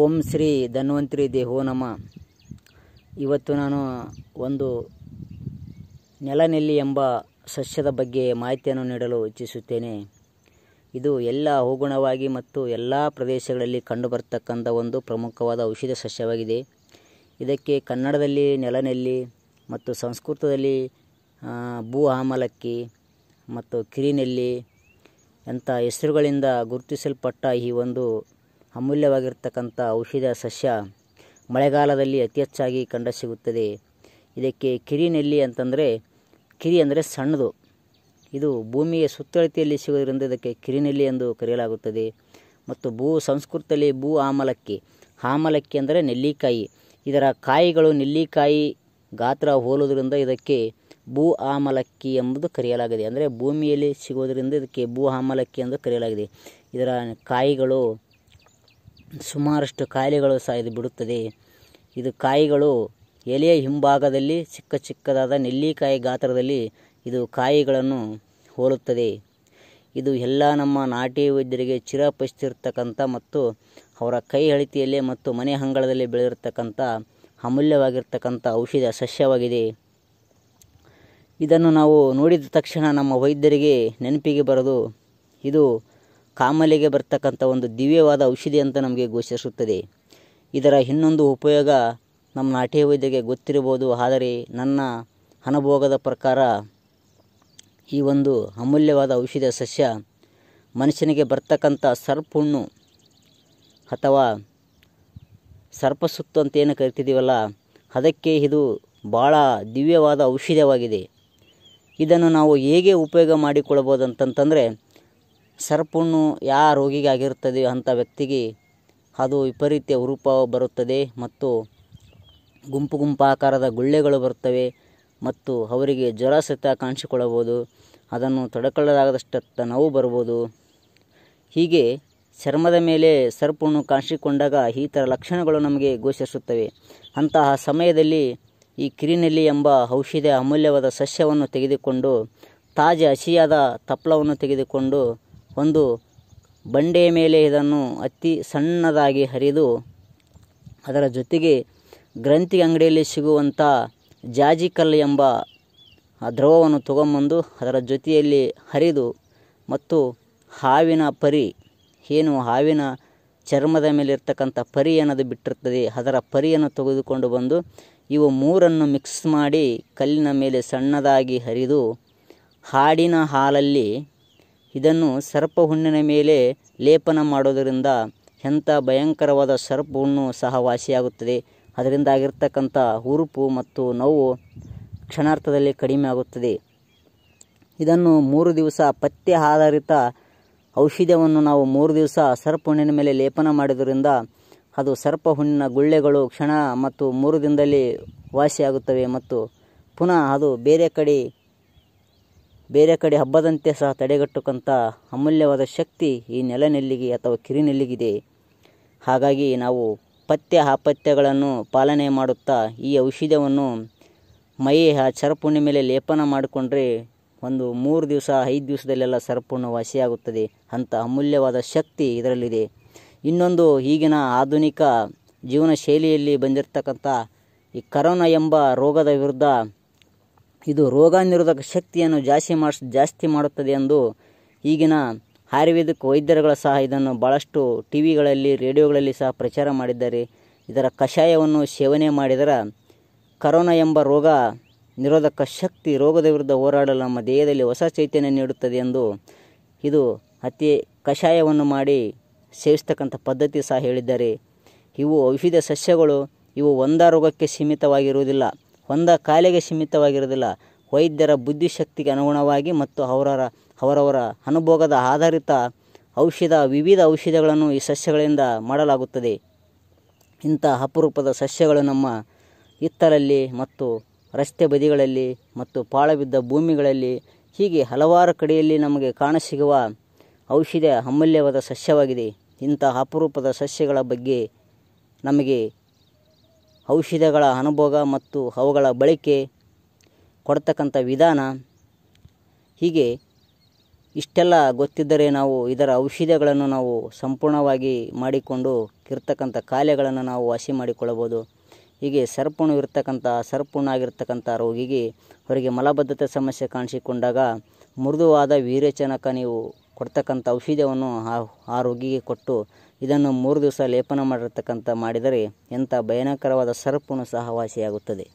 ಓಂ ಶ್ರೀ ಧನ್ವಂತರಿ ದೇಹೋ ನಮ ಇವತ್ತು ನಾನು ಒಂದು ನೆಲನೆಲ್ಲಿ ಎಂಬ ಸಸ್ಯದ ಬಗ್ಗೆ ಮಾಹಿತಿಯನ್ನು ನೀಡಲು ಇಚ್ಛಿಸುತ್ತೇನೆ ಇದು ಎಲ್ಲ ಹೂಗುಣವಾಗಿ ಮತ್ತು ಎಲ್ಲ ಪ್ರದೇಶಗಳಲ್ಲಿ ಕಂಡುಬರ್ತಕ್ಕಂಥ ಒಂದು ಪ್ರಮುಖವಾದ ಔಷಧ ಸಸ್ಯವಾಗಿದೆ ಇದಕ್ಕೆ ಕನ್ನಡದಲ್ಲಿ ನೆಲನೆಲ್ಲಿ ಮತ್ತು ಸಂಸ್ಕೃತದಲ್ಲಿ ಭೂ ಆಮಲಕ್ಕಿ ಮತ್ತು ಕಿರಿನೆಲ್ಲಿ ಅಂಥ ಹೆಸರುಗಳಿಂದ ಗುರುತಿಸಲ್ಪಟ್ಟ ಈ ಒಂದು ಅಮೂಲ್ಯವಾಗಿರ್ತಕ್ಕಂಥ ಔಷಧ ಸಸ್ಯ ಮಳೆಗಾಲದಲ್ಲಿ ಅತಿ ಹೆಚ್ಚಾಗಿ ಕಂಡು ಸಿಗುತ್ತದೆ ಇದಕ್ಕೆ ಕಿರಿನೆಲ್ಲಿ ಅಂತಂದರೆ ಕಿರಿ ಅಂದರೆ ಸಣ್ಣದು ಇದು ಭೂಮಿಯ ಸುತ್ತಳತೆಯಲ್ಲಿ ಸಿಗೋದ್ರಿಂದ ಇದಕ್ಕೆ ಕಿರಿನೆಲ್ಲಿ ಎಂದು ಕರೆಯಲಾಗುತ್ತದೆ ಮತ್ತು ಭೂ ಸಂಸ್ಕೃತದಲ್ಲಿ ಭೂ ಆಮಲಕ್ಕಿ ಆಮಲಕ್ಕಿ ಅಂದರೆ ನೆಲ್ಲಿಕಾಯಿ ಇದರ ಕಾಯಿಗಳು ನೆಲ್ಲಿಕಾಯಿ ಗಾತ್ರ ಹೋಲುವುದರಿಂದ ಇದಕ್ಕೆ ಭೂ ಆಮಲಕ್ಕಿ ಎಂಬುದು ಕರೆಯಲಾಗಿದೆ ಅಂದರೆ ಭೂಮಿಯಲ್ಲಿ ಸಿಗೋದರಿಂದ ಇದಕ್ಕೆ ಭೂ ಆಮಲಕ್ಕಿ ಎಂದು ಕರೆಯಲಾಗಿದೆ ಇದರ ಕಾಯಿಗಳು ಸುಮಾರಷ್ಟು ಕಾಯಿಲೆಗಳು ಸಹ ಇದು ಬಿಡುತ್ತದೆ ಇದು ಕಾಯಿಗಳು ಎಲೆಯ ಹಿಂಭಾಗದಲ್ಲಿ ಚಿಕ್ಕ ಚಿಕ್ಕದಾದ ನೆಲ್ಲಿಕಾಯಿ ಗಾತ್ರದಲ್ಲಿ ಇದು ಕಾಯಿಗಳನ್ನು ಹೋಲುತ್ತದೆ ಇದು ಎಲ್ಲ ನಮ್ಮ ನಾಟಿ ವೈದ್ಯರಿಗೆ ಚಿರಪರಿಸ್ತಿರ್ತಕ್ಕಂಥ ಮತ್ತು ಅವರ ಕೈ ಅಳಿತಿಯಲ್ಲಿ ಮತ್ತು ಮನೆ ಅಂಗಳದಲ್ಲಿ ಬೆಳೆದಿರತಕ್ಕಂಥ ಅಮೂಲ್ಯವಾಗಿರ್ತಕ್ಕಂಥ ಔಷಧ ಸಸ್ಯವಾಗಿದೆ ಇದನ್ನು ನಾವು ನೋಡಿದ ತಕ್ಷಣ ನಮ್ಮ ವೈದ್ಯರಿಗೆ ನೆನಪಿಗೆ ಬರೋದು ಇದು ಕಾಮಲೆಗೆ ಬರ್ತಕ್ಕಂಥ ಒಂದು ದಿವ್ಯವಾದ ಔಷಧಿ ಅಂತ ನಮಗೆ ಘೋಷಿಸುತ್ತದೆ ಇದರ ಇನ್ನೊಂದು ಉಪಯೋಗ ನಮ್ಮ ನಾಟ್ಯ ವೈದ್ಯಗೆ ಗೊತ್ತಿರಬಹುದು ಆದರೆ ನನ್ನ ಅನುಭೋಗದ ಪ್ರಕಾರ ಈ ಒಂದು ಅಮೂಲ್ಯವಾದ ಔಷಧಿಯ ಸಸ್ಯ ಮನುಷ್ಯನಿಗೆ ಬರ್ತಕ್ಕಂಥ ಹುಣ್ಣು ಅಥವಾ ಸರ್ಪ ಸುತ್ತು ಅಂತ ಏನು ಕರಿತಿದ್ದೀವಲ್ಲ ಅದಕ್ಕೆ ಇದು ಭಾಳ ದಿವ್ಯವಾದ ಔಷಧವಾಗಿದೆ ಇದನ್ನು ನಾವು ಹೇಗೆ ಉಪಯೋಗ ಮಾಡಿಕೊಳ್ಬೋದು ಅಂತಂತಂದರೆ ಸರ್ಪುಣ್ಣು ಯಾ ಆಗಿರುತ್ತದೆ ಅಂಥ ವ್ಯಕ್ತಿಗೆ ಅದು ವಿಪರೀತ ರೂಪ ಬರುತ್ತದೆ ಮತ್ತು ಗುಂಪು ಗುಂಪು ಆಕಾರದ ಗುಳ್ಳೆಗಳು ಬರುತ್ತವೆ ಮತ್ತು ಅವರಿಗೆ ಜ್ವರ ಸಹಿತ ಕಾಣಿಸಿಕೊಳ್ಳಬಹುದು ಅದನ್ನು ತಡೆಕೊಳ್ಳಲಾಗದಷ್ಟು ನೋವು ಬರ್ಬೋದು ಹೀಗೆ ಚರ್ಮದ ಮೇಲೆ ಸರ್ಪುಣ್ಣು ಕಾಣಿಸಿಕೊಂಡಾಗ ಈ ಥರ ಲಕ್ಷಣಗಳು ನಮಗೆ ಘೋಷಿಸುತ್ತವೆ ಅಂತಹ ಸಮಯದಲ್ಲಿ ಈ ಕಿರಿನೆಲ್ಲಿ ಎಂಬ ಔಷಧಿಯ ಅಮೂಲ್ಯವಾದ ಸಸ್ಯವನ್ನು ತೆಗೆದುಕೊಂಡು ತಾಜಾ ಹಸಿಯಾದ ತಪ್ಪಲವನ್ನು ತೆಗೆದುಕೊಂಡು ಒಂದು ಬಂಡೆಯ ಮೇಲೆ ಇದನ್ನು ಅತಿ ಸಣ್ಣದಾಗಿ ಹರಿದು ಅದರ ಜೊತೆಗೆ ಗ್ರಂಥಿ ಅಂಗಡಿಯಲ್ಲಿ ಸಿಗುವಂಥ ಜಾಜಿಕಲ್ಲು ಎಂಬ ದ್ರವವನ್ನು ತಗೊಂಬಂದು ಅದರ ಜೊತೆಯಲ್ಲಿ ಹರಿದು ಮತ್ತು ಹಾವಿನ ಪರಿ ಏನು ಹಾವಿನ ಚರ್ಮದ ಮೇಲಿರ್ತಕ್ಕಂಥ ಪರಿ ಏನದು ಬಿಟ್ಟಿರ್ತದೆ ಅದರ ಪರಿಯನ್ನು ತೆಗೆದುಕೊಂಡು ಬಂದು ಇವು ಮೂರನ್ನು ಮಿಕ್ಸ್ ಮಾಡಿ ಕಲ್ಲಿನ ಮೇಲೆ ಸಣ್ಣದಾಗಿ ಹರಿದು ಹಾಡಿನ ಹಾಲಲ್ಲಿ ಇದನ್ನು ಸರ್ಪ ಹುಣ್ಣಿನ ಮೇಲೆ ಲೇಪನ ಮಾಡೋದರಿಂದ ಎಂಥ ಭಯಂಕರವಾದ ಸರ್ಪ ಹುಣ್ಣು ಸಹ ವಾಸಿಯಾಗುತ್ತದೆ ಅದರಿಂದಾಗಿರ್ತಕ್ಕಂಥ ಉರುಪು ಮತ್ತು ನೋವು ಕ್ಷಣಾರ್ಥದಲ್ಲಿ ಕಡಿಮೆ ಆಗುತ್ತದೆ ಇದನ್ನು ಮೂರು ದಿವಸ ಪತ್ತೆ ಆಧಾರಿತ ಔಷಧವನ್ನು ನಾವು ಮೂರು ದಿವಸ ಸರ್ಪ ಹುಣ್ಣಿನ ಮೇಲೆ ಲೇಪನ ಮಾಡಿದ್ರಿಂದ ಅದು ಸರ್ಪ ಹುಣ್ಣಿನ ಗುಳ್ಳೆಗಳು ಕ್ಷಣ ಮತ್ತು ಮೂರು ದಿನದಲ್ಲಿ ವಾಸಿಯಾಗುತ್ತವೆ ಮತ್ತು ಪುನಃ ಅದು ಬೇರೆ ಕಡೆ ಬೇರೆ ಕಡೆ ಹಬ್ಬದಂತೆ ಸಹ ತಡೆಗಟ್ಟುಕಂಥ ಅಮೂಲ್ಯವಾದ ಶಕ್ತಿ ಈ ನೆಲನೆಲ್ಲಿಗೆ ಅಥವಾ ಕಿರಿನೆಲ್ಲಿಗಿದೆ ಹಾಗಾಗಿ ನಾವು ಪಥ್ಯ ಆಪತ್ಯಗಳನ್ನು ಪಾಲನೆ ಮಾಡುತ್ತಾ ಈ ಔಷಧವನ್ನು ಮೈ ಆ ಚರಪುಣ್ಯ ಮೇಲೆ ಲೇಪನ ಮಾಡಿಕೊಂಡ್ರೆ ಒಂದು ಮೂರು ದಿವಸ ಐದು ದಿವಸದಲ್ಲೆಲ್ಲ ಸರಪೂರ್ಣ ವಾಸಿಯಾಗುತ್ತದೆ ಅಂತ ಅಮೂಲ್ಯವಾದ ಶಕ್ತಿ ಇದರಲ್ಲಿದೆ ಇನ್ನೊಂದು ಈಗಿನ ಆಧುನಿಕ ಜೀವನ ಶೈಲಿಯಲ್ಲಿ ಬಂದಿರತಕ್ಕಂಥ ಈ ಕರೋನಾ ಎಂಬ ರೋಗದ ವಿರುದ್ಧ ಇದು ರೋಗ ನಿರೋಧಕ ಶಕ್ತಿಯನ್ನು ಜಾಸ್ತಿ ಮಾಡಿಸ್ ಜಾಸ್ತಿ ಮಾಡುತ್ತದೆ ಎಂದು ಈಗಿನ ಆಯುರ್ವೇದಿಕ್ ವೈದ್ಯರುಗಳ ಸಹ ಇದನ್ನು ಭಾಳಷ್ಟು ಟಿ ವಿಗಳಲ್ಲಿ ರೇಡಿಯೋಗಳಲ್ಲಿ ಸಹ ಪ್ರಚಾರ ಮಾಡಿದ್ದಾರೆ ಇದರ ಕಷಾಯವನ್ನು ಸೇವನೆ ಮಾಡಿದರೆ ಕರೋನಾ ಎಂಬ ರೋಗ ನಿರೋಧಕ ಶಕ್ತಿ ರೋಗದ ವಿರುದ್ಧ ಹೋರಾಡಲು ನಮ್ಮ ದೇಹದಲ್ಲಿ ಹೊಸ ಚೈತನ್ಯ ನೀಡುತ್ತದೆ ಎಂದು ಇದು ಅತಿ ಕಷಾಯವನ್ನು ಮಾಡಿ ಸೇವಿಸ್ತಕ್ಕಂಥ ಪದ್ಧತಿ ಸಹ ಹೇಳಿದ್ದಾರೆ ಇವು ವಿವಿಧ ಸಸ್ಯಗಳು ಇವು ಒಂದ ರೋಗಕ್ಕೆ ಸೀಮಿತವಾಗಿರುವುದಿಲ್ಲ ಒಂದ ಕಾಲಿಗೆ ಸೀಮಿತವಾಗಿರುವುದಿಲ್ಲ ವೈದ್ಯರ ಬುದ್ಧಿಶಕ್ತಿಗೆ ಅನುಗುಣವಾಗಿ ಮತ್ತು ಅವರವರ ಅವರವರ ಅನುಭೋಗದ ಆಧಾರಿತ ಔಷಧ ವಿವಿಧ ಔಷಧಗಳನ್ನು ಈ ಸಸ್ಯಗಳಿಂದ ಮಾಡಲಾಗುತ್ತದೆ ಇಂಥ ಅಪರೂಪದ ಸಸ್ಯಗಳು ನಮ್ಮ ಹಿತ್ತಲಲ್ಲಿ ಮತ್ತು ರಸ್ತೆ ಬದಿಗಳಲ್ಲಿ ಮತ್ತು ಪಾಳಬಿದ್ದ ಭೂಮಿಗಳಲ್ಲಿ ಹೀಗೆ ಹಲವಾರು ಕಡೆಯಲ್ಲಿ ನಮಗೆ ಕಾಣಸಿಗುವ ಔಷಧ ಅಮೂಲ್ಯವಾದ ಸಸ್ಯವಾಗಿದೆ ಇಂಥ ಅಪರೂಪದ ಸಸ್ಯಗಳ ಬಗ್ಗೆ ನಮಗೆ ಔಷಧಗಳ ಅನುಭೋಗ ಮತ್ತು ಅವುಗಳ ಬಳಕೆ ಕೊಡ್ತಕ್ಕಂಥ ವಿಧಾನ ಹೀಗೆ ಇಷ್ಟೆಲ್ಲ ಗೊತ್ತಿದ್ದರೆ ನಾವು ಇದರ ಔಷಧಗಳನ್ನು ನಾವು ಸಂಪೂರ್ಣವಾಗಿ ಮಾಡಿಕೊಂಡು ಇರ್ತಕ್ಕಂಥ ಕಾಯಿಲೆಗಳನ್ನು ನಾವು ವಾಸಿ ಮಾಡಿಕೊಳ್ಳಬೋದು ಹೀಗೆ ಸರ್ಪುಣ ಇರ್ತಕ್ಕಂಥ ಸರ್ಪುಣ ಆಗಿರ್ತಕ್ಕಂಥ ರೋಗಿಗೆ ಅವರಿಗೆ ಮಲಬದ್ಧತೆ ಸಮಸ್ಯೆ ಕಾಣಿಸಿಕೊಂಡಾಗ ಮೃದುವಾದ ವೀರ್ಯಚನಕ ನೀವು ಕೊಡ್ತಕ್ಕಂಥ ಔಷಧವನ್ನು ಆ ಆ ರೋಗಿಗೆ ಕೊಟ್ಟು ಇದನ್ನು ಮೂರು ದಿವಸ ಲೇಪನ ಮಾಡಿರತಕ್ಕಂಥ ಮಾಡಿದರೆ ಎಂಥ ಭಯಂಕರವಾದ ಸರ್ಪನು ಸಹ ವಾಸಿಯಾಗುತ್ತದೆ